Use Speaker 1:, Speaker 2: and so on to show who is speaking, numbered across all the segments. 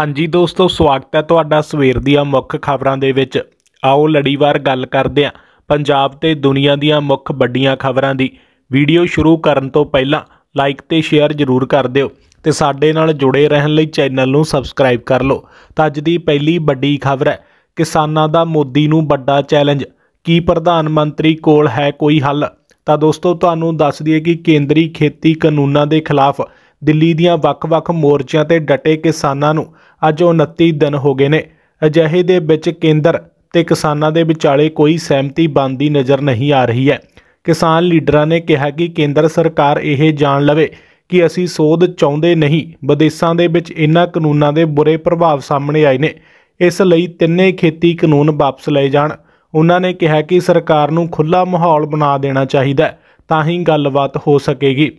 Speaker 1: ਹਾਂਜੀ ਦੋਸਤੋ ਸਵਾਗਤ ਹੈ ਤੁਹਾਡਾ ਸਵੇਰ ਦੀਆਂ ਮੁੱਖ ਖਬਰਾਂ ਦੇ ਵਿੱਚ ਆਓ ਲੜੀਵਾਰ ਗੱਲ ਕਰਦੇ ਹਾਂ ਪੰਜਾਬ ਤੇ ਦੁਨੀਆ ਦੀਆਂ ਮੁੱਖ ਵੱਡੀਆਂ ਖਬਰਾਂ ਦੀ ਵੀਡੀਓ ਸ਼ੁਰੂ ਕਰਨ ਤੋਂ ਪਹਿਲਾਂ ਲਾਈਕ ਤੇ ਸ਼ੇਅਰ ਜ਼ਰੂਰ ਕਰ ਦਿਓ ਤੇ ਸਾਡੇ ਨਾਲ ਜੁੜੇ ਰਹਿਣ ਲਈ ਚੈਨਲ ਨੂੰ ਸਬਸਕ੍ਰਾਈਬ ਕਰ ਲਓ ਤਾਂ ਅੱਜ ਦੀ ਪਹਿਲੀ ਵੱਡੀ ਖਬਰ ਹੈ ਕਿਸਾਨਾਂ ਦਾ ਮੋਦੀ ਨੂੰ ਵੱਡਾ ਚੈਲੰਜ ਕੀ ਪ੍ਰਧਾਨ ਮੰਤਰੀ ਕੋਲ ਹੈ ਕੋਈ ਹੱਲ ਤਾਂ ਦੋਸਤੋ ਤੁਹਾਨੂੰ ਦੱਸ ਦਈਏ ਕਿ ਕੇਂਦਰੀ ਖੇਤੀ ਕਾਨੂੰਨਾਂ ਦੇ ਖਿਲਾਫ ਦਿੱਲੀ ਦੀਆਂ ਵੱਖ-ਵੱਖ ਮੋਰਚਿਆਂ ਤੇ ਡਟੇ ਕਿਸਾਨਾਂ ਨੂੰ ਅੱਜ 29 ਦਿਨ ਹੋ ਗਏ ਨੇ ਅਜਿਹੇ ਦੇ ਵਿੱਚ ਕੇਂਦਰ ਤੇ ਕਿਸਾਨਾਂ ਦੇ ਵਿਚਾਲੇ ਕੋਈ ਸਹਿਮਤੀ ਬਣਦੀ ਨਜ਼ਰ ਨਹੀਂ ਆ ਰਹੀ ਹੈ ਕਿਸਾਨ ਲੀਡਰਾਂ ਨੇ ਕਿਹਾ ਕਿ ਕੇਂਦਰ ਸਰਕਾਰ ਇਹ ਜਾਣ ਲਵੇ ਕਿ ਅਸੀਂ ਸੋਧ ਚਾਹੁੰਦੇ ਨਹੀਂ ਵਿਦੇਸ਼ਾਂ ਦੇ ਵਿੱਚ ਇਨ੍ਹਾਂ ਕਾਨੂੰਨਾਂ ਦੇ ਬੁਰੇ ਪ੍ਰਭਾਵ ਸਾਹਮਣੇ ਆਏ ਨੇ ਇਸ ਲਈ ਤਿੰਨੇ ਖੇਤੀ ਕਾਨੂੰਨ ਵਾਪਸ ਲਏ ਜਾਣ ਉਹਨਾਂ ਨੇ ਕਿਹਾ ਕਿ ਸਰਕਾਰ ਨੂੰ ਖੁੱਲਾ ਮਾਹੌਲ ਬਣਾ ਦੇਣਾ ਚਾਹੀਦਾ ਤਾਂ ਹੀ ਗੱਲਬਾਤ ਹੋ ਸਕੇਗੀ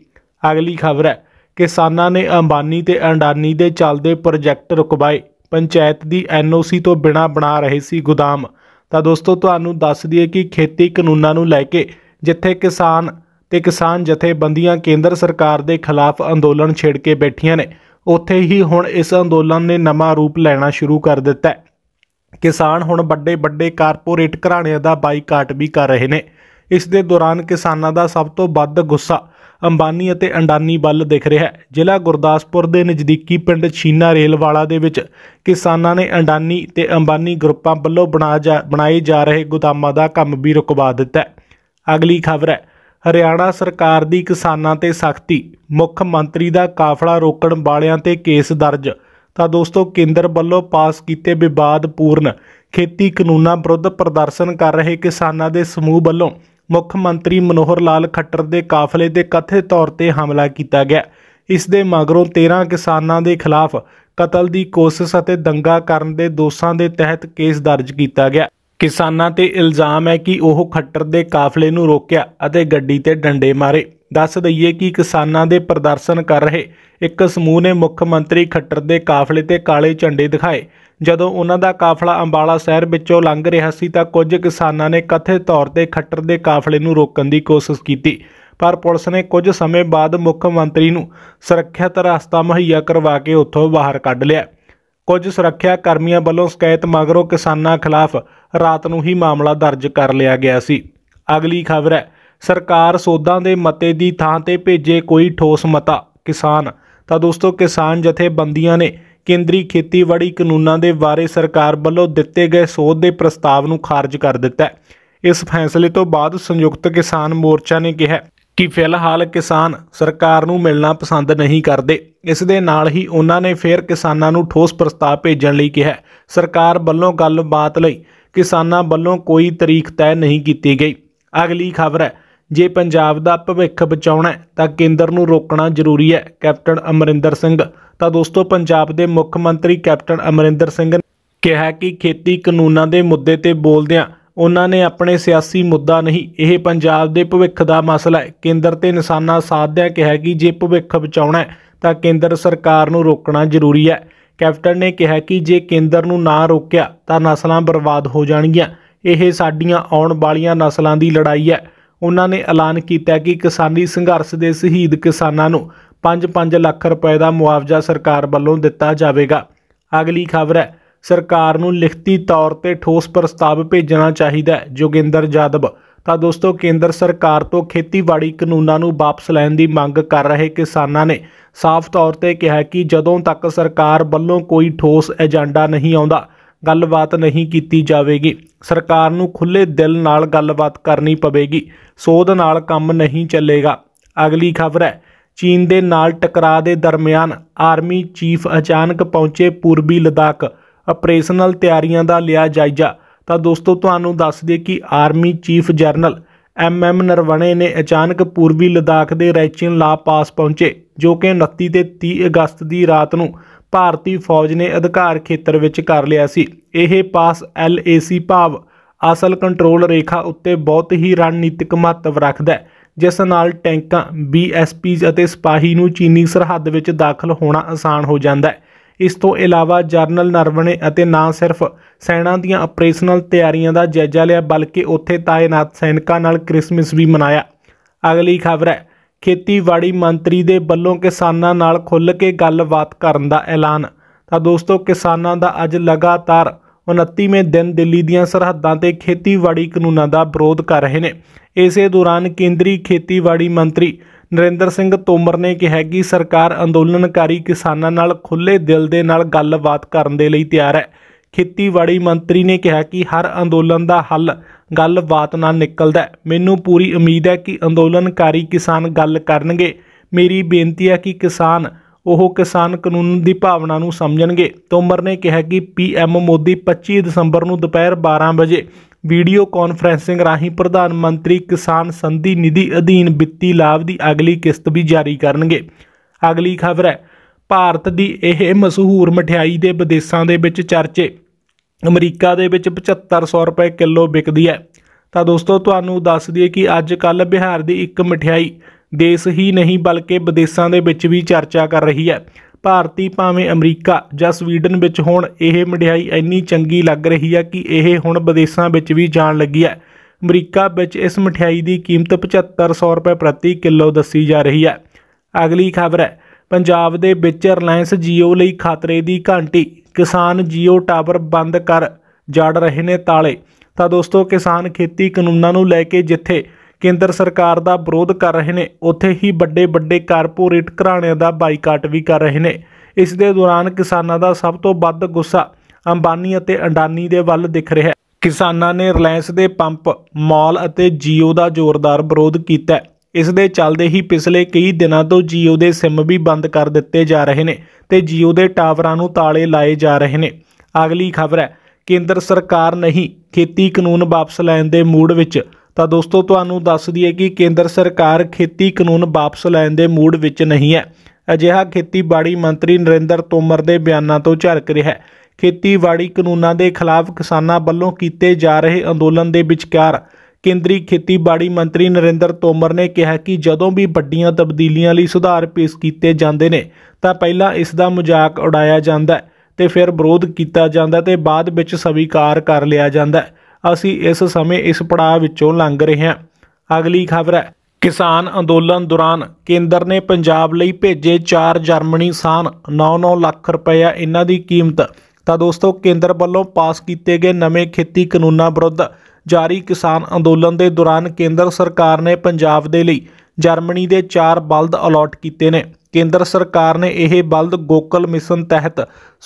Speaker 1: ਅਗਲੀ ਖਬਰ ਹੈ ਕਿਸਾਨਾਂ ਨੇ ਅੰਬਾਨੀ ਤੇ ਅੰਡਾਨੀ ਦੇ ਚੱਲਦੇ ਪ੍ਰੋਜੈਕਟ ਰੁਕਵਾਏ ਪੰਚਾਇਤ ਦੀ ਐਨਓਸੀ ਤੋਂ ਬਿਨਾ ਬਣਾ ਰਹੇ ਸੀ ਗੋਦਾਮ ਤਾਂ ਦੋਸਤੋ ਤੁਹਾਨੂੰ ਦੱਸ ਦਈਏ ਕਿ ਖੇਤੀ ਕਾਨੂੰਨਾਂ ਨੂੰ ਲੈ ਕੇ ਜਿੱਥੇ ਕਿਸਾਨ ਤੇ ਕਿਸਾਨ ਜਥੇਬੰਦੀਆਂ ਕੇਂਦਰ ਸਰਕਾਰ ਦੇ ਖਿਲਾਫ ਅੰਦੋਲਨ ਛੇੜ ਕੇ ਬੈਠੀਆਂ ਨੇ ਉੱਥੇ ਹੀ ਹੁਣ ਇਸ ਅੰਦੋਲਨ ਨੇ ਨਵਾਂ ਰੂਪ ਲੈਣਾ ਸ਼ੁਰੂ ਕਰ ਦਿੱਤਾ ਕਿਸਾਨ ਹੁਣ ਵੱਡੇ ਵੱਡੇ ਕਾਰਪੋਰੇਟ ਘਰਾਣਿਆਂ ਦਾ ਬਾਈਕਾਟ ਵੀ ਕਰ ਰਹੇ ਨੇ ਇਸ ਦੇ ਦੌਰਾਨ ਕਿਸਾਨਾਂ ਦਾ ਸਭ ਤੋਂ ਵੱਧ ਗੁੱਸਾ ਅੰਬਾਨੀ ਅਤੇ ਅੰਡਾਨੀ ਵੱਲ ਦਿਖ ਰਿਹਾ ਹੈ ਜ਼ਿਲ੍ਹਾ ਗੁਰਦਾਸਪੁਰ ਦੇ ਨਜ਼ਦੀਕੀ ਪਿੰਡ ਛੀਨਾ ਰੇਲਵਾਲਾ ਦੇ ਵਿੱਚ ਕਿਸਾਨਾਂ ਨੇ ਅੰਡਾਨੀ ਤੇ ਅੰਬਾਨੀ ਗਰੁੱਪਾਂ ਵੱਲੋਂ ਬਣਾਏ ਜਾ ਰਹੇ ਗੋਦਾਮਾਂ ਦਾ ਕੰਮ ਵੀ ਰੁਕਵਾ ਦਿੱਤਾ ਹੈ ਅਗਲੀ ਖਬਰ ਹੈ ਹਰਿਆਣਾ ਸਰਕਾਰ ਦੀ ਕਿਸਾਨਾਂ ਤੇ ਸਖਤੀ ਮੁੱਖ ਮੰਤਰੀ ਦਾ ਕਾਫਲਾ ਰੋਕਣ ਵਾਲਿਆਂ ਤੇ ਕੇਸ ਦਰਜ ਤਾਂ ਦੋਸਤੋ ਕੇਂਦਰ ਵੱਲੋਂ ਪਾਸ ਕੀਤੇ ਵਿਵਾਦਪੂਰਨ ਖੇਤੀ ਕਾਨੂੰਨਾਂ ਵਿਰੁੱਧ ਪ੍ਰਦਰਸ਼ਨ ਕਰ ਰਹੇ ਕਿਸਾਨਾਂ ਦੇ ਸਮੂਹ ਵੱਲੋਂ ਮੁੱਖ ਮੰਤਰੀ ਮਨੋਹਰ ਲਾਲ ਖੱਟਰ ਦੇ ਕਾਫਲੇ ਤੇ ਕਥਿਤ ਤੌਰ ਤੇ ਹਮਲਾ ਕੀਤਾ ਗਿਆ ਇਸ ਦੇ ਮਗਰੋਂ 13 ਕਿਸਾਨਾਂ ਦੇ ਖਿਲਾਫ ਕਤਲ ਦੀ ਕੋਸ਼ਿਸ਼ ਅਤੇ ਦੰਗਾ ਕਰਨ ਦੇ ਦੋਸ਼ਾਂ ਦੇ ਤਹਿਤ ਕੇਸ ਦਰਜ ਕੀਤਾ ਗਿਆ ਕਿਸਾਨਾਂ ਤੇ ਇਲਜ਼ਾਮ ਹੈ ਕਿ ਉਹ ਖੱਟਰ ਦੇ ਕਾਫਲੇ ਨੂੰ ਰੋਕਿਆ ਅਤੇ ਗੱਡੀ ਤੇ ਡੰਡੇ ਮਾਰੇ ਦੱਸ ਦਈਏ ਕਿ ਕਿਸਾਨਾਂ ਦੇ ਪ੍ਰਦਰਸ਼ਨ ਕਰ ਰਹੇ ਇੱਕ ਸਮੂਹ ਨੇ ਮੁੱਖ ਮੰਤਰੀ ਖੱਟਰ ਦੇ ਕਾਫਲੇ ਤੇ ਕਾਲੇ ਝੰਡੇ ਦਿਖਾਏ ਜਦੋਂ ਉਹਨਾਂ ਦਾ ਕਾਫਲਾ ਅੰਬਾਲਾ ਸ਼ਹਿਰ ਵਿੱਚੋਂ ਲੰਘ ਰਿਹਾ ਸੀ ਤਾਂ ਕੁਝ ਕਿਸਾਨਾਂ ਨੇ ਕਥਿਤ ਤੌਰ ਤੇ ਖੱਟਰ ਦੇ ਕਾਫਲੇ ਨੂੰ ਰੋਕਣ ਦੀ ਕੋਸ਼ਿਸ਼ ਕੀਤੀ ਪਰ ਪੁਲਿਸ ਨੇ ਕੁਝ ਸਮੇਂ ਬਾਅਦ ਮੁੱਖ ਮੰਤਰੀ ਨੂੰ ਸੁਰੱਖਿਅਤ ਰਸਤਾ ਮੁਹੱਈਆ ਕਰਵਾ ਕੇ ਉੱਥੋਂ ਬਾਹਰ ਕੱਢ ਲਿਆ ਕੁਝ ਸੁਰੱਖਿਆ ਕਰਮੀਆਂ ਵੱਲੋਂ ਸ਼ਿਕਾਇਤ ਮਗਰੋਂ ਕਿਸਾਨਾਂ ਖਿਲਾਫ ਰਾਤ ਨੂੰ ਹੀ ਮਾਮਲਾ ਦਰਜ ਕਰ ਲਿਆ ਗਿਆ ਸੀ ਅਗਲੀ ਖਬਰ ਹੈ ਸਰਕਾਰ ਸੋਧਾਂ ਦੇ ਮਤੇ ਦੀ ਥਾਂ ਤੇ ਭੇਜੇ ਕੋਈ ਠੋਸ ਮਤਾ ਕਿਸਾਨ ਤਾਂ ਦੋਸਤੋ ਕਿਸਾਨ ਜਥੇਬੰਦੀਆਂ ਨੇ ਕੇਂਦਰੀ ਖੇਤੀਬਾੜੀ ਕਾਨੂੰਨਾਂ ਦੇ ਬਾਰੇ ਸਰਕਾਰ ਵੱਲੋਂ ਦਿੱਤੇ ਗਏ ਸੋਧ ਦੇ ਪ੍ਰਸਤਾਵ ਨੂੰ ਖਾਰਜ ਕਰ ਦਿੱਤਾ ਇਸ ਫੈਸਲੇ ਤੋਂ ਬਾਅਦ ਸੰਯੁਕਤ ਕਿਸਾਨ ਮੋਰਚਾ ਨੇ ਕਿਹਾ ਕਿ ਫਿਲਹਾਲ ਕਿਸਾਨ ਸਰਕਾਰ ਨੂੰ ਮਿਲਣਾ ਪਸੰਦ ਨਹੀਂ ਕਰਦੇ ਇਸ ਦੇ ਨਾਲ ਹੀ ਉਹਨਾਂ ਨੇ ਫਿਰ ਕਿਸਾਨਾਂ ਨੂੰ ਠੋਸ ਪ੍ਰਸਤਾਵ ਭੇਜਣ ਲਈ ਕਿਹਾ ਸਰਕਾਰ ਵੱਲੋਂ ਗੱਲਬਾਤ ਲਈ ਕਿਸਾਨਾਂ ਵੱਲੋਂ ਕੋਈ ਤਾਰੀਖ ਤੈਅ ਨਹੀਂ ਕੀਤੀ ਗਈ ਅਗਲੀ ਖਬਰ ਹੈ ਜੇ ਪੰਜਾਬ ਦਾ ਭਵਿੱਖ ਬਚਾਉਣਾ ਤਾਂ ਕੇਂਦਰ ਨੂੰ ਰੋਕਣਾ ਜ਼ਰੂਰੀ ਹੈ ਕੈਪਟਨ ਅਮਰਿੰਦਰ ਸਿੰਘ ਤਾਂ ਦੋਸਤੋ ਪੰਜਾਬ ਦੇ ਮੁੱਖ ਮੰਤਰੀ ਕੈਪਟਨ ਅਮਰਿੰਦਰ ਸਿੰਘ ਨੇ ਕਿਹਾ ਕਿ ਖੇਤੀ ਕਾਨੂੰਨਾਂ ਦੇ ਮੁੱਦੇ ਤੇ ਬੋਲਦਿਆਂ ਉਹਨਾਂ ਨੇ ਆਪਣੇ ਸਿਆਸੀ ਮੁੱਦਾ ਨਹੀਂ ਇਹ ਪੰਜਾਬ ਦੇ ਭਵਿੱਖ ਦਾ ਮਸਲਾ ਹੈ ਕੇਂਦਰ ਤੇ ਨਿਸ਼ਾਨਾ ਸਾਧਿਆ ਕਿਹਾ ਕਿ ਜੇ ਭਵਿੱਖ ਬਚਾਉਣਾ ਤਾਂ ਕੇਂਦਰ ਸਰਕਾਰ ਨੂੰ ਰੋਕਣਾ ਜ਼ਰੂਰੀ ਹੈ ਕੈਪਟਨ ਨੇ ਕਿਹਾ ਕਿ ਜੇ ਕੇਂਦਰ ਨੂੰ ਨਾ ਰੋਕਿਆ ਤਾਂ ਨਸਲਾਂ ਬਰਬਾਦ ਹੋ ਜਾਣਗੀਆਂ ਇਹ ਸਾਡੀਆਂ ਆਉਣ ਵਾਲੀਆਂ ਨਸਲਾਂ ਦੀ ਲੜਾਈ ਹੈ ਉਹਨਾਂ ਨੇ ਐਲਾਨ ਕੀਤਾ ਕਿ ਕਿਸਾਨੀ ਸੰਘਰਸ਼ ਦੇ ਸ਼ਹੀਦ ਕਿਸਾਨਾਂ ਨੂੰ 5-5 ਲੱਖ ਰੁਪਏ ਦਾ ਮੁਆਵਜ਼ਾ ਸਰਕਾਰ ਵੱਲੋਂ ਦਿੱਤਾ ਜਾਵੇਗਾ ਅਗਲੀ ਖਬਰ ਹੈ ਸਰਕਾਰ ਨੂੰ ਲਿਖਤੀ ਤੌਰ ਤੇ ਠੋਸ ਪ੍ਰਸਤਾਵ ਭੇਜਣਾ ਚਾਹੀਦਾ ਹੈ ਜੋਗਿੰਦਰ ਜਾਦਵ ਤਾਂ ਦੋਸਤੋ ਕੇਂਦਰ ਸਰਕਾਰ ਤੋਂ ਖੇਤੀਬਾੜੀ ਕਾਨੂੰਨਾਂ ਨੂੰ ਵਾਪਸ ਲੈਣ ਦੀ ਮੰਗ ਕਰ ਰਹੇ ਕਿਸਾਨਾਂ ਨੇ ਸਾਫ਼ ਤੌਰ ਤੇ ਕਿਹਾ ਕਿ ਜਦੋਂ ਤੱਕ ਸਰਕਾਰ ਵੱਲੋਂ ਕੋਈ ਠੋਸ ਏਜੰਡਾ ਨਹੀਂ ਆਉਂਦਾ ਗੱਲਬਾਤ ਨਹੀਂ ਕੀਤੀ ਜਾਵੇਗੀ ਸਰਕਾਰ ਨੂੰ ਖੁੱਲੇ ਦਿਲ ਨਾਲ ਗੱਲਬਾਤ ਕਰਨੀ ਪਵੇਗੀ ਸੋਧ ਨਾਲ ਕੰਮ ਨਹੀਂ ਚੱਲੇਗਾ ਅਗਲੀ ਖਬਰ ਹੈ ਚੀਨ ਦੇ ਨਾਲ ਟਕਰਾਅ ਦੇ ਦਰਮਿਆਨ ਆਰਮੀ ਚੀਫ ਅਚਾਨਕ ਪਹੁੰਚੇ ਪੂਰਬੀ ਲਦਾਖ ਆਪਰੇਸ਼ਨਲ ਤਿਆਰੀਆਂ ਦਾ ਲਿਆ ਜਾਇਜ਼ਾ ਤਾਂ ਦੋਸਤੋ ਤੁਹਾਨੂੰ ਦੱਸ ਦਈਏ ਕਿ army chief general M M Naravane ਨੇ ਅਚਾਨਕ ਪੂਰਬੀ ਲਦਾਖ ਦੇ ਰੈਚਿਨ ਲਾ ਪਾਸ ਪਹੁੰਚੇ ਜੋ ਕਿ 29 ਤੇ 30 ਅਗਸਤ ਦੀ ਰਾਤ ਨੂੰ ਭਾਰਤੀ ਫੌਜ ਨੇ ਅਧਿਕਾਰ ਖੇਤਰ ਵਿੱਚ ਕਰ ਲਿਆ ਸੀ ਇਹ ਪਾਸ ਐਲਏਸੀ ਭਾਵ ਅਸਲ ਕੰਟਰੋਲ ਰੇਖਾ ਉੱਤੇ ਬਹੁਤ ਹੀ ਰਣਨੀਤਿਕ ਮਹੱਤਵ ਰੱਖਦਾ ਹੈ ਜਿਸ ਨਾਲ ਟੈਂਕਾਂ ਬੀਐਸਪੀਜ਼ ਅਤੇ ਸਿਪਾਹੀ ਨੂੰ ਚੀਨੀ ਸਰਹੱਦ ਵਿੱਚ ਦਾਖਲ ਹੋਣਾ ਆਸਾਨ ਹੋ ਜਾਂਦਾ ਹੈ ਇਸ ਤੋਂ ਇਲਾਵਾ ਜਰਨਲ ਨਰਵਣੇ ਅਤੇ ਨਾ ਸਿਰਫ ਸੈਨਾ ਦੀਆਂ ਆਪਰੇਸ਼ਨਲ ਤਿਆਰੀਆਂ ਦਾ ਜਾਇਜ਼ਾ ਲਿਆ ਬਲਕਿ ਉੱਥੇ ਤਾਇਨਾਤ ਸੈਨਿਕਾਂ ਨਾਲ ਕ੍ਰਿਸਮਸ ਵੀ ਮਨਾਇਆ ਅਗਲੀ ਖਬਰ ਹੈ ਖੇਤੀਬਾੜੀ ਮੰਤਰੀ ਦੇ ਵੱਲੋਂ ਕਿਸਾਨਾਂ ਨਾਲ ਖੁੱਲ੍ਹ ਕੇ ਗੱਲਬਾਤ ਕਰਨ ਦਾ ਐਲਾਨ ਤਾਂ ਦੋਸਤੋ ਕਿਸਾਨਾਂ ਦਾ ਅੱਜ ਲਗਾਤਾਰ 29ਵੇਂ ਦਿਨ ਦਿੱਲੀ ਦੀਆਂ ਸਰਹੱਦਾਂ ਤੇ ਖੇਤੀਬਾੜੀ ਕਾਨੂੰਨਾਂ ਦਾ ਵਿਰੋਧ ਕਰ ਰਹੇ ਨੇ ਇਸੇ ਦੌਰਾਨ ਕੇਂਦਰੀ ਖੇਤੀਬਾੜੀ ਮੰਤਰੀ ਨਰਿੰਦਰ ਸਿੰਘ ਤੋਮਰ ਨੇ ਕਿਹਾ ਕਿ ਸਰਕਾਰ ਅੰਦੋਲਨਕਾਰੀ ਕਿਸਾਨਾਂ ਨਾਲ ਖੁੱਲੇ ਦਿਲ ਦੇ ਨਾਲ ਗੱਲਬਾਤ ਕਰਨ ਦੇ ਲਈ ਤਿਆਰ ਹੈ ਖੇਤੀਬਾੜੀ ਮੰਤਰੀ ਨੇ ਕਿਹਾ ਕਿ ਹਰ ਅੰਦੋਲਨ ਦਾ ਹੱਲ ਗੱਲਬਾਤ ਨਾਲ ਨਿਕਲਦਾ ਮੈਨੂੰ ਪੂਰੀ ਉਮੀਦ ਹੈ ਕਿ ਅੰਦੋਲਨਕਾਰੀ ਕਿਸਾਨ ਗੱਲ ਕਰਨਗੇ ਮੇਰੀ ਬੇਨਤੀ ਹੈ ਕਿ ਕਿਸਾਨ ਉਹ ਕਿਸਾਨ ਕਾਨੂੰਨ ਦੀ ਭਾਵਨਾ ਨੂੰ ਸਮਝਣਗੇ ਤੋਮਰ ਨੇ ਕਿਹਾ ਕਿ ਪੀਐਮ ਮੋਦੀ 25 ਦਸੰਬਰ ਨੂੰ ਦੁਪਹਿਰ 12 ਵਜੇ ਵੀਡੀਓ ਕਾਨਫਰੈਂਸਿੰਗ ਰਾਹੀਂ ਪ੍ਰਧਾਨ ਮੰਤਰੀ ਕਿਸਾਨ ਸੰਧੀ ਨਿਧੀ ਅਧੀਨ ਵਿੱਤੀ ਲਾਭ ਦੀ ਅਗਲੀ ਕਿਸ਼ਤ ਵੀ ਜਾਰੀ ਕਰਨਗੇ ਅਗਲੀ ਖਬਰ ਹੈ ਭਾਰਤ ਦੀ ਇਹ ਮਸ਼ਹੂਰ ਮਠਿਆਈ ਦੇ ਵਿਦੇਸ਼ਾਂ ਦੇ ਵਿੱਚ ਚਰਚੇ ਅਮਰੀਕਾ ਦੇ ਵਿੱਚ 7500 ਰੁਪਏ ਕਿਲੋ ਵਿਕਦੀ ਹੈ ਤਾਂ ਦੋਸਤੋ ਤੁਹਾਨੂੰ ਦੱਸ ਦਈਏ ਕਿ ਅੱਜ ਕੱਲ ਬਿਹਾਰ ਦੀ ਇੱਕ ਮਠਿਆਈ ਦੇਸ਼ ਹੀ ਨਹੀਂ ਬਲਕਿ ਵਿਦੇਸ਼ਾਂ ਦੇ ਵਿੱਚ ਵੀ ਚਰਚਾ ਕਰ ਰਹੀ ਹੈ ਭਾਰਤੀ ਭਾਵੇਂ ਅਮਰੀਕਾ ਜਾਂ ਸਵੀਡਨ ਵਿੱਚ ਹੁਣ ਇਹ ਮਠਿਆਈ ਇੰਨੀ ਚੰਗੀ ਲੱਗ ਰਹੀ ਹੈ ਕਿ ਇਹ ਹੁਣ ਵਿਦੇਸ਼ਾਂ ਵਿੱਚ ਵੀ ਜਾਣ ਲੱਗੀ ਹੈ ਅਮਰੀਕਾ ਵਿੱਚ ਇਸ ਮਠਿਆਈ ਦੀ ਕੀਮਤ 7500 ਰੁਪਏ ਪ੍ਰਤੀ ਕਿਲੋ ਦੱਸੀ ਜਾ ਰਹੀ ਹੈ ਅਗਲੀ ਖਬਰ ਹੈ ਪੰਜਾਬ ਦੇ ਵਿੱਚ ਰਿਲਾਇੰਸ ਜੀਓ ਲਈ ਖਤਰੇ ਦੀ ਘੰਟੀ ਕਿਸਾਨ ਜੀਓ ਟਾਵਰ ਬੰਦ ਕਰ ਜੜ ਰਹੇ ਨੇ ਤਾਲੇ ਤਾਂ ਦੋਸਤੋ ਕਿਸਾਨ ਖੇਤੀ ਕਾਨੂੰਨਾਂ ਨੂੰ ਲੈ ਕੇ ਜਿੱਥੇ ਕੇਂਦਰ ਸਰਕਾਰ ਦਾ ਵਿਰੋਧ ਕਰ ਰਹੇ ਨੇ ਉੱਥੇ ਹੀ ਵੱਡੇ ਵੱਡੇ ਕਾਰਪੋਰੇਟ ਘਰਾਣਿਆਂ ਦਾ ਬਾਈਕਾਟ ਵੀ ਕਰ ਰਹੇ ਨੇ ਇਸ ਦੇ ਦੌਰਾਨ ਕਿਸਾਨਾਂ ਦਾ ਸਭ ਤੋਂ ਵੱਧ ਗੁੱਸਾ ਅੰਬਾਨੀ ਅਤੇ ਅੰਡਾਨੀ ਦੇ ਵੱਲ ਦਿਖ ਰਿਹਾ ਹੈ ਕਿਸਾਨਾਂ ਨੇ ਰਿਲਾਇੰਸ ਦੇ ਪੰਪ ਮਾਲ ਅਤੇ ਜੀਓ ਦਾ ਜ਼ੋਰਦਾਰ ਵਿਰੋਧ ਕੀਤਾ ਇਸ ਦੇ ਚੱਲਦੇ ਹੀ ਪਿਛਲੇ ਕਈ ਦਿਨਾਂ ਤੋਂ Jio ਦੇ SIM ਵੀ ਬੰਦ ਕਰ ਦਿੱਤੇ ਜਾ ਰਹੇ ਨੇ ਤੇ Jio ਦੇ ਟਾਵਰਾਂ ਨੂੰ ਤਾਲੇ ਲਾਏ ਜਾ ਰਹੇ ਨੇ ਅਗਲੀ ਖਬਰ ਹੈ ਕੇਂਦਰ ਸਰਕਾਰ ਨਹੀਂ ਖੇਤੀ ਕਾਨੂੰਨ ਵਾਪਸ ਲੈਣ ਦੇ ਮੂਡ ਵਿੱਚ ਤਾਂ ਦੋਸਤੋ ਤੁਹਾਨੂੰ ਦੱਸ ਦਈਏ ਕਿ ਕੇਂਦਰ ਸਰਕਾਰ ਖੇਤੀ ਕਾਨੂੰਨ ਵਾਪਸ ਲੈਣ ਦੇ ਮੂਡ ਵਿੱਚ ਨਹੀਂ ਹੈ ਅਜਿਹਾ ਖੇਤੀਬਾੜੀ ਮੰਤਰੀ ਨਰਿੰਦਰ ਤੋਮਰ ਦੇ ਬਿਆਨਾਂ ਤੋਂ ਝਲਕ ਰਿਹਾ ਹੈ ਖੇਤੀਬਾੜੀ ਕਾਨੂੰਨਾਂ ਦੇ ਖਿਲਾਫ ਕਿਸਾਨਾਂ ਵੱਲੋਂ ਕੀਤੇ ਜਾ ਰਹੇ ਅੰਦੋਲਨ ਦੇ ਵਿਚਕਾਰ ਕੇਂਦਰੀ ਖੇਤੀਬਾੜੀ ਮੰਤਰੀ ਨਰਿੰਦਰ ਤੋਮਰ ਨੇ ਕਿਹਾ ਕਿ ਜਦੋਂ ਵੀ ਵੱਡੀਆਂ ਤਬਦੀਲੀਆਂ ਲਈ ਸੁਧਾਰ ਪੇਸ਼ ਕੀਤੇ ਜਾਂਦੇ ਨੇ ਤਾਂ ਪਹਿਲਾਂ ਇਸ ਦਾ ਮਜ਼ਾਕ ਉਡਾਇਆ ਜਾਂਦਾ ਹੈ ਤੇ ਫਿਰ ਵਿਰੋਧ ਕੀਤਾ ਜਾਂਦਾ ਤੇ ਬਾਅਦ ਵਿੱਚ ਸਵੀਕਾਰ ਕਰ ਲਿਆ ਜਾਂਦਾ ਅਸੀਂ ਇਸ ਸਮੇਂ ਇਸ ਪੜਾਅ ਵਿੱਚੋਂ ਲੰਘ ਰਹੇ ਹਾਂ ਅਗਲੀ ਖਬਰ ਹੈ ਕਿਸਾਨ ਅੰਦੋਲਨ ਦੌਰਾਨ ਕੇਂਦਰ ਨੇ ਪੰਜਾਬ ਲਈ ਭੇਜੇ 4 ਜਰਮਨੀ ਸਾਨ 9-9 ਲੱਖ ਰੁਪਏ ਇਹਨਾਂ ਦੀ ਕੀਮਤ ਤਾਂ ਦੋਸਤੋ ਕੇਂਦਰ ਵੱਲੋਂ ਪਾਸ ਕੀਤੇ ਗਏ ਨਵੇਂ ਖੇਤੀ ਕਾਨੂੰਨਾਂ ਵਿਰੁੱਧ ਜਾਰੀ ਕਿਸਾਨ ਅੰਦੋਲਨ ਦੇ ਦੌਰਾਨ ਕੇਂਦਰ ਸਰਕਾਰ ਨੇ ਪੰਜਾਬ ਦੇ ਲਈ ਜਰਮਨੀ ਦੇ 4 ਬਲਦ ਅਲਾਟ ਕੀਤੇ ਨੇ ਕੇਂਦਰ ਸਰਕਾਰ ਨੇ ਇਹ ਬਲਦ ਗੋਕਲ ਮਿਸ਼ਨ ਤਹਿਤ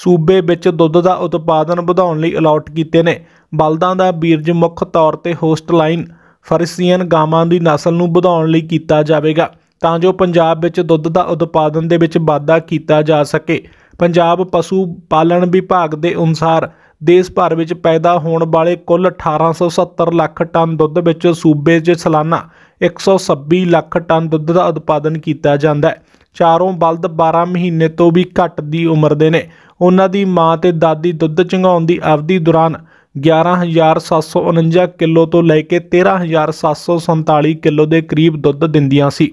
Speaker 1: ਸੂਬੇ ਵਿੱਚ ਦੁੱਧ ਦਾ ਉਤਪਾਦਨ ਵਧਾਉਣ ਲਈ ਅਲਾਟ ਕੀਤੇ ਨੇ ਬਲਦਾਂ ਦਾ ਬੀਰਜ ਮੁੱਖ ਤੌਰ ਤੇ ਹੋਸਟ ਲਾਈਨ ਫਰਸੀਅਨ ਗਾਵਾਂ ਦੀ ਨਸਲ ਨੂੰ ਵਧਾਉਣ ਲਈ ਕੀਤਾ ਜਾਵੇਗਾ ਤਾਂ ਜੋ ਪੰਜਾਬ ਵਿੱਚ ਦੁੱਧ ਦਾ ਉਤਪਾਦਨ ਦੇ ਵਿੱਚ ਵਾਧਾ ਕੀਤਾ ਜਾ ਸਕੇ ਪੰਜਾਬ ਪਸ਼ੂ ਪਾਲਣ ਵਿਭਾਗ ਦੇ ਅਨੁਸਾਰ ਦੇਸ਼ ਭਰ ਵਿੱਚ ਪੈਦਾ ਹੋਣ ਵਾਲੇ ਕੁੱਲ 1870 ਲੱਖ ਟਨ ਦੁੱਧ ਵਿੱਚ ਸੂਬੇ 'ਚ ਸਾਲਾਨਾ 126 ਲੱਖ ਟਨ ਦੁੱਧ ਦਾ ਉਤਪਾਦਨ ਕੀਤਾ ਜਾਂਦਾ ਹੈ ਚਾਰੋਂ ਬਲਦ 12 ਮਹੀਨੇ ਤੋਂ ਵੀ ਘੱਟ ਦੀ ਉਮਰ ਦੇ ਨੇ ਉਹਨਾਂ ਦੀ ਮਾਂ ਤੇ ਦਾਦੀ ਦੁੱਧ ਚੰਗਾਉਣ ਦੀ ਅਵਧੀ ਦੌਰਾਨ 11749 ਕਿਲੋ ਤੋਂ ਲੈ ਕੇ 13747 ਕਿਲੋ ਦੇ ਕਰੀਬ ਦੁੱਧ ਦਿੰਦੀਆਂ ਸੀ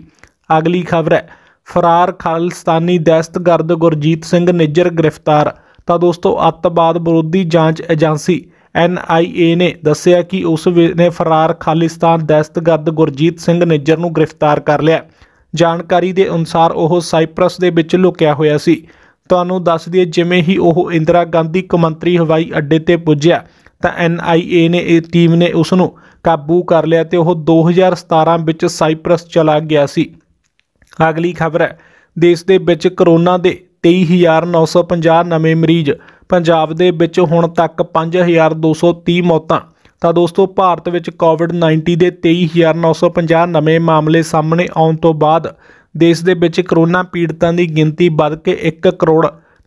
Speaker 1: ਅਗਲੀ ਖਬਰ ਹੈ ਫਰਾਰ ਖਾਲਸਤਾਨੀ ਦਹਿਸ਼ਤਗਰਦ ਗੁਰਜੀਤ ਸਿੰਘ ਨਿੱਜਰ ਗ੍ਰਿਫਤਾਰ ਤਾਂ ਦੋਸਤੋ ਅੱਤਵਾਦ ਵਿਰੋਧੀ ਜਾਂਚ ਏਜੰਸੀ NIA ਨੇ ਦੱਸਿਆ ਕਿ ਉਸ ਨੇ ਫਰਾਰ ਖਾਲਿਸਤਾਨ ਦਹਿਸ਼ਤਗਰਦ ਗੁਰਜੀਤ ਸਿੰਘ ਨਿੱਜਰ ਨੂੰ ਗ੍ਰਿਫਤਾਰ ਕਰ ਲਿਆ ਜਾਣਕਾਰੀ ਦੇ ਅਨੁਸਾਰ ਉਹ ਸਾਈਪ੍ਰਸ ਦੇ ਵਿੱਚ ਲੁਕਿਆ ਹੋਇਆ ਸੀ ਤੁਹਾਨੂੰ ਦੱਸ ਦਈਏ ਜਿਵੇਂ ਹੀ ਉਹ ਇੰਦਰਾ ਗਾਂਧੀ ਕਮੰਤਰੀ ਹਵਾਈ ਅੱਡੇ ਤੇ ਪੁੱਜਿਆ ਤਾਂ NIA ਨੇ ਇਹ ਟੀਮ ਨੇ ਉਸ ਨੂੰ ਕਾਬੂ ਕਰ ਲਿਆ ਤੇ ਉਹ 2017 ਵਿੱਚ ਸਾਈਪ੍ਰਸ ਚਲਾ ਗਿਆ ਸੀ ਅਗਲੀ ਖਬਰ ਹੈ ਦੇਸ਼ ਦੇ ਵਿੱਚ ਕਰੋਨਾ ਦੇ 23950 ਨਵੇਂ ਮਰੀਜ਼ ਪੰਜਾਬ ਦੇ ਵਿੱਚ ਹੁਣ ਤੱਕ 5230 ਮੌਤਾਂ ਤਾਂ ਦੋਸਤੋ ਭਾਰਤ ਵਿੱਚ ਕੋਵਿਡ-19 ਦੇ 23950 ਨਵੇਂ ਮਾਮਲੇ ਸਾਹਮਣੇ ਆਉਣ ਤੋਂ ਬਾਅਦ ਦੇਸ਼ ਦੇ ਵਿੱਚ ਕਰੋਨਾ ਪੀੜਤਾਂ ਦੀ ਗਿਣਤੀ ਵੱਧ ਕੇ 1 ਕਰੋੜ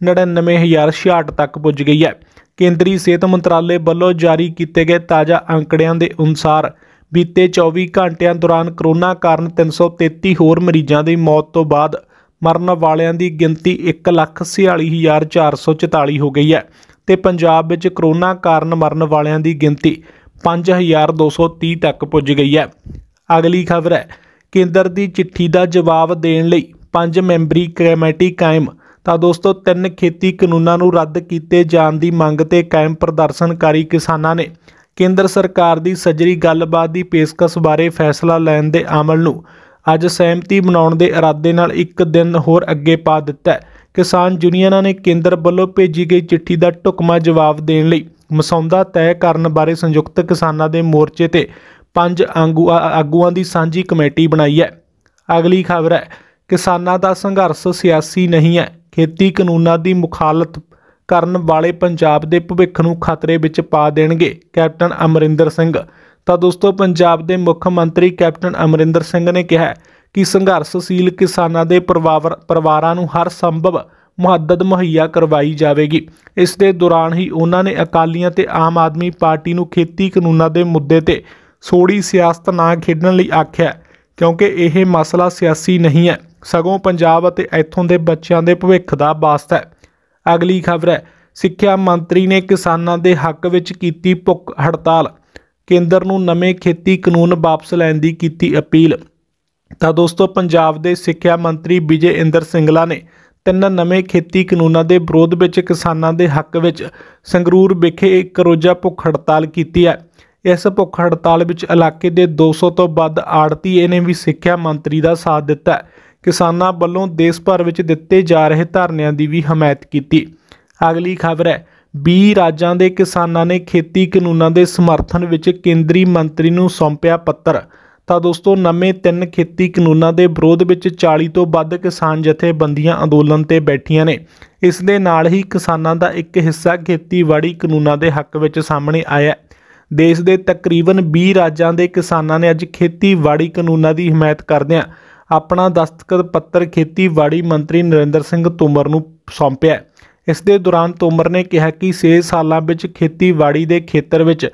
Speaker 1: 99066 ਤੱਕ ਪੁੱਜ ਗਈ ਹੈ ਕੇਂਦਰੀ ਸਿਹਤ ਮੰਤਰਾਲੇ ਵੱਲੋਂ ਜਾਰੀ ਕੀਤੇ ਗਏ ਤਾਜ਼ਾ ਅੰਕੜਿਆਂ ਦੇ ਅਨੁਸਾਰ ਬੀਤੇ 24 ਘੰਟਿਆਂ ਦੌਰਾਨ ਕਰੋਨਾ ਕਾਰਨ 333 ਹੋਰ ਮਰੀਜ਼ਾਂ ਦੀ ਮੌਤ ਤੋਂ ਬਾਅਦ ਮਰਨ ਵਾਲਿਆਂ ਦੀ ਗਿਣਤੀ 146444 ਹੋ ਗਈ ਹੈ ਤੇ ਪੰਜਾਬ ਵਿੱਚ ਕਰੋਨਾ ਕਾਰਨ ਮਰਨ ਵਾਲਿਆਂ ਦੀ ਗਿਣਤੀ 5230 ਤੱਕ ਪੁੱਜ ਗਈ ਹੈ ਅਗਲੀ ਖਬਰ ਹੈ ਕੇਂਦਰ ਦੀ ਚਿੱਠੀ ਦਾ ਜਵਾਬ ਦੇਣ ਲਈ ਪੰਜ ਮੈਂਬਰੀ ਕਮੇਟੀ ਕਾਇਮ ਤਾਂ ਦੋਸਤੋ ਤਿੰਨ ਖੇਤੀ ਕਾਨੂੰਨਾਂ ਨੂੰ ਰੱਦ ਕੀਤੇ ਜਾਣ ਦੀ ਮੰਗ ਤੇ ਕਾਇਮ ਪ੍ਰਦਰਸ਼ਨਕਾਰੀ ਕਿਸਾਨਾਂ ਨੇ ਕੇਂਦਰ ਸਰਕਾਰ ਦੀ ਸਜਰੀ ਗੱਲਬਾਤ ਦੀ ਪੇਸ਼ਕਸ਼ ਬਾਰੇ ਫੈਸਲਾ ਲੈਣ ਦੇ ਅਮਲ ਨੂੰ ਅੱਜ ਸਹਿਮਤੀ ਬਣਾਉਣ ਦੇ ਇਰਾਦੇ ਨਾਲ ਇੱਕ ਦਿਨ ਹੋਰ ਅੱਗੇ ਪਾ ਦਿੱਤਾ ਕਿਸਾਨ ਯੂਨੀਅਨਾਂ ਨੇ ਕੇਂਦਰ ਵੱਲੋਂ ਭੇਜੀ ਗਈ ਚਿੱਠੀ ਦਾ ਟੁਕਮਾ ਜਵਾਬ ਦੇਣ ਲਈ ਮਸੌਂਦਾ ਤੈਅ ਕਰਨ ਬਾਰੇ ਸੰਯੁਕਤ ਕਿਸਾਨਾਂ ਦੇ ਮੋਰਚੇ ਤੇ ਪੰਜ ਆਗੂਆਂ ਦੀ ਸਾਂਝੀ ਕਮੇਟੀ ਬਣਾਈ ਹੈ ਅਗਲੀ ਖਬਰ ਹੈ ਕਿਸਾਨਾਂ ਦਾ ਸੰਘਰਸ਼ ਸਿਆਸੀ ਨਹੀਂ ਹੈ ਖੇਤੀ ਕਾਨੂੰਨਾਂ ਦੀ ਮੁਖਾਲਤ ਕਰਨ ਵਾਲੇ ਪੰਜਾਬ ਦੇ ਭਵਿੱਖ ਨੂੰ ਖਤਰੇ ਵਿੱਚ ਪਾ ਦੇਣਗੇ ਕੈਪਟਨ ਅਮਰਿੰਦਰ ਸਿੰਘ ਤਾਂ ਦੋਸਤੋ ਪੰਜਾਬ ਦੇ ਮੁੱਖ ਮੰਤਰੀ ਕੈਪਟਨ ਅਮਰਿੰਦਰ ਸਿੰਘ ਨੇ ਕਿਹਾ ਕਿ ਸੰਘਰਸ਼ਸ਼ੀਲ ਕਿਸਾਨਾਂ ਦੇ ਪਰਿਵਾਰਾਂ ਨੂੰ ਹਰ ਸੰਭਵ ਮੁਹੱਦਦ ਮੁਹੱਈਆ ਕਰਵਾਈ ਜਾਵੇਗੀ ਇਸ ਦੇ ਦੌਰਾਨ ਹੀ ਉਹਨਾਂ ਨੇ ਅਕਾਲੀਆਂ ਤੇ ਆਮ ਆਦਮੀ ਪਾਰਟੀ ਨੂੰ ਖੇਤੀ ਕਾਨੂੰਨਾਂ ਦੇ ਮੁੱਦੇ ਤੇ ਸੋੜੀ ਸਿਆਸਤ ਨਾ ਖੇਡਣ ਲਈ ਆਖਿਆ ਕਿਉਂਕਿ ਇਹ ਮਸਲਾ ਸਿਆਸੀ ਨਹੀਂ ਹੈ ਸਗੋਂ ਪੰਜਾਬ ਅਤੇ ਇੱਥੋਂ ਦੇ ਬੱਚਿਆਂ ਦੇ ਭਵਿੱਖ ਦਾ ਵਾਸਤਾ ਹੈ ਅਗਲੀ ਖਬਰ ਹੈ ਸਿੱਖਿਆ ਮੰਤਰੀ ਨੇ ਕਿਸਾਨਾਂ ਦੇ ਹੱਕ ਵਿੱਚ ਕੀਤੀ ਭੁੱਖ ਹੜਤਾਲ ਕੇਂਦਰ ਨੂੰ ਨਵੇਂ ਖੇਤੀ ਕਾਨੂੰਨ ਵਾਪਸ ਲੈਣ ਦੀ ਕੀਤੀ ਅਪੀਲ ਤਾਂ ਦੋਸਤੋ ਪੰਜਾਬ ਦੇ ਸਿੱਖਿਆ ਮੰਤਰੀ ਵਿਜੇ ਇੰਦਰ ਸਿੰਗਲਾ ਨੇ ਤਿੰਨ ਨਵੇਂ ਖੇਤੀ ਕਾਨੂੰਨਾਂ ਦੇ ਵਿਰੋਧ ਵਿੱਚ ਕਿਸਾਨਾਂ ਦੇ ਹੱਕ ਵਿੱਚ ਸੰਗਰੂਰ ਵਿਖੇ ਇੱਕ ਰੋਜ਼ਾ ਭੁੱਖ ਹੜਤਾਲ ਕੀਤੀ ਹੈ ਇਸ ਭੁੱਖ ਹੜਤਾਲ ਵਿੱਚ ਇਲਾਕੇ ਦੇ 200 ਤੋਂ ਵੱਧ ਆੜਤੀਏ ਨੇ ਵੀ ਸਿੱਖਿਆ ਮੰਤਰੀ ਦਾ ਸਾਥ ਦਿੱਤਾ ਕਿਸਾਨਾਂ ਵੱਲੋਂ ਦੇਸ਼ ਭਰ ਵਿੱਚ ਦਿੱਤੇ ਜਾ ਰਹੇ ਧਰਨਿਆਂ ਦੀ ਵੀ ਹਮਾਇਤ ਕੀਤੀ ਅਗਲੀ ਖਬਰ ਹੈ 20 ਰਾਜਾਂ ਦੇ ਕਿਸਾਨਾਂ ਨੇ ਖੇਤੀ ਕਾਨੂੰਨਾਂ ਦੇ ਸਮਰਥਨ ਵਿੱਚ ਕੇਂਦਰੀ ਮੰਤਰੀ ਨੂੰ ਸੌਂਪਿਆ ਪੱਤਰ ਤਾਂ ਦੋਸਤੋ ਨਵੇਂ ਤਿੰਨ ਖੇਤੀ ਕਾਨੂੰਨਾਂ ਦੇ ਵਿਰੋਧ ਵਿੱਚ 40 ਤੋਂ ਵੱਧ ਕਿਸਾਨ ਜਥੇਬੰਦੀਆਂ ਅੰਦੋਲਨ ਤੇ ਬੈਠੀਆਂ ਨੇ ਇਸ ਦੇ ਨਾਲ ਹੀ ਕਿਸਾਨਾਂ ਦਾ ਇੱਕ ਹਿੱਸਾ ਖੇਤੀਬਾੜੀ ਕਾਨੂੰਨਾਂ ਦੇ ਹੱਕ ਵਿੱਚ ਸਾਹਮਣੇ ਆਇਆ ਦੇਸ਼ ਦੇ ਤਕਰੀਬਨ 20 ਰਾਜਾਂ ਦੇ ਕਿਸਾਨਾਂ ਨੇ ਅੱਜ ਖੇਤੀਬਾੜੀ ਕਾਨੂੰਨਾਂ ਦੀ ਹਮਾਇਤ ਕਰਦਿਆਂ ਆਪਣਾ ਦਸਤਖਤ ਪੱਤਰ ਖੇਤੀਬਾੜੀ ਮੰਤਰੀ ਨਰਿੰਦਰ ਸਿੰਘ ਤੋਮਰ ਨੂੰ ਸੌਂਪਿਆ ਇਸ ਦੇ ਦੌਰਾਨ ਤੋਮਰ ਨੇ ਕਿਹਾ ਕਿ 6 ਸਾਲਾਂ ਵਿੱਚ ਖੇਤੀਬਾੜੀ ਦੇ ਖੇਤਰ ਵਿੱਚ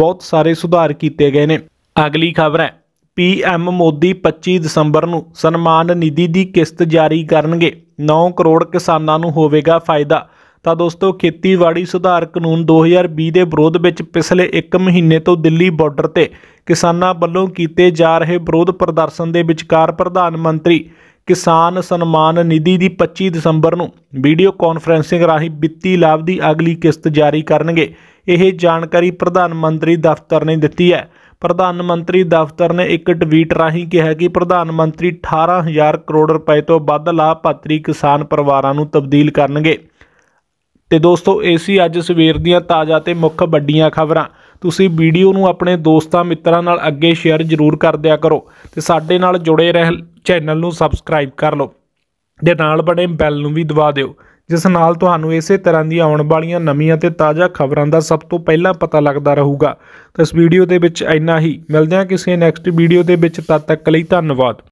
Speaker 1: ਬਹੁਤ ਸਾਰੇ ਸੁਧਾਰ ਕੀਤੇ ਗਏ ਨੇ ਅਗਲੀ ਖਬਰ ਹੈ ਪੀਐਮ ਮੋਦੀ 25 ਦਸੰਬਰ ਨੂੰ ਸਨਮਾਨ ਨਿਧੀ ਦੀ ਕਿਸ਼ਤ ਜਾਰੀ ਕਰਨਗੇ 9 ਕਰੋੜ ਕਿਸਾਨਾਂ ਨੂੰ ਹੋਵੇਗਾ ਫਾਇਦਾ ਤਾਂ ਦੋਸਤੋ ਖੇਤੀਬਾੜੀ ਸੁਧਾਰ ਕਾਨੂੰਨ 2020 ਦੇ ਵਿਰੋਧ ਵਿੱਚ ਪਿਛਲੇ 1 ਮਹੀਨੇ ਤੋਂ ਦਿੱਲੀ ਬਾਰਡਰ ਤੇ ਕਿਸਾਨਾਂ ਵੱਲੋਂ ਕੀਤੇ ਜਾ ਰਹੇ ਵਿਰੋਧ ਪ੍ਰਦਰਸ਼ਨ ਦੇ ਵਿਚਕਾਰ ਪ੍ਰਧਾਨ ਮੰਤਰੀ ਕਿਸਾਨ ਸਨਮਾਨ ਨਿਧੀ ਦੀ 25 ਦਸੰਬਰ ਨੂੰ ਵੀਡੀਓ ਕਾਨਫਰੈਂਸਿੰਗ ਰਾਹੀਂ ਵਿੱਤੀ ਲਾਭ ਦੀ ਅਗਲੀ ਕਿਸ਼ਤ ਜਾਰੀ ਕਰਨਗੇ ਇਹ ਜਾਣਕਾਰੀ ਪ੍ਰਧਾਨ ਮੰਤਰੀ ਦਫ਼ਤਰ ਨੇ ਦਿੱਤੀ ਹੈ ਪ੍ਰਧਾਨ ਮੰਤਰੀ ਦਫ਼ਤਰ ਨੇ ਇੱਕ ਟਵੀਟ ਰਾਹੀਂ ਕਿਹਾ ਕਿ ਪ੍ਰਧਾਨ ਮੰਤਰੀ 18000 ਕਰੋੜ ਰੁਪਏ ਤੋਂ ਵੱਧ ਲਾਭਪਾਤਰੀ ਕਿਸਾਨ ਪਰਿਵਾਰਾਂ ਨੂੰ ਤਬਦੀਲ ਕਰਨਗੇ ਤੇ ਦੋਸਤੋ ਏਸੀ ਅੱਜ ਸਵੇਰ ਦੀਆਂ ਤਾਜ਼ਾ ਤੇ ਮੁੱਖ ਵੱਡੀਆਂ ਖਬਰਾਂ ਤੁਸੀਂ ਵੀਡੀਓ ਨੂੰ ਆਪਣੇ ਦੋਸਤਾਂ ਮਿੱਤਰਾਂ ਨਾਲ ਅੱਗੇ ਸ਼ੇਅਰ ਜ਼ਰੂਰ ਕਰ ਦਿਆ ਕਰੋ ਤੇ ਸਾਡੇ ਨਾਲ ਜੁੜੇ ਰਹਿ ਚੈਨਲ ਨੂੰ ਸਬਸਕ੍ਰਾਈਬ ਕਰ ਲਓ ਦੇ ਨਾਲ ਬਣੇ ਬੈਲ ਨੂੰ ਵੀ ਦਬਾ ਦਿਓ ਜਿਸ ਨਾਲ ਤੁਹਾਨੂੰ ਇਸੇ ਤਰ੍ਹਾਂ ਦੀ ਆਉਣ ਵਾਲੀਆਂ ਨਵੀਆਂ ਤੇ ਤਾਜ਼ਾ ਖਬਰਾਂ ਦਾ ਸਭ ਤੋਂ ਪਹਿਲਾਂ ਪਤਾ ਲੱਗਦਾ ਰਹੂਗਾ ਤਾਂ ਇਸ ਵੀਡੀਓ ਦੇ ਵਿੱਚ ਇੰਨਾ ਹੀ ਮਿਲਦੇ ਹਾਂ ਕਿਸੇ ਨੈਕਸਟ ਵੀਡੀਓ ਦੇ ਵਿੱਚ ਤਦ ਤੱਕ ਲਈ ਧੰਨਵਾਦ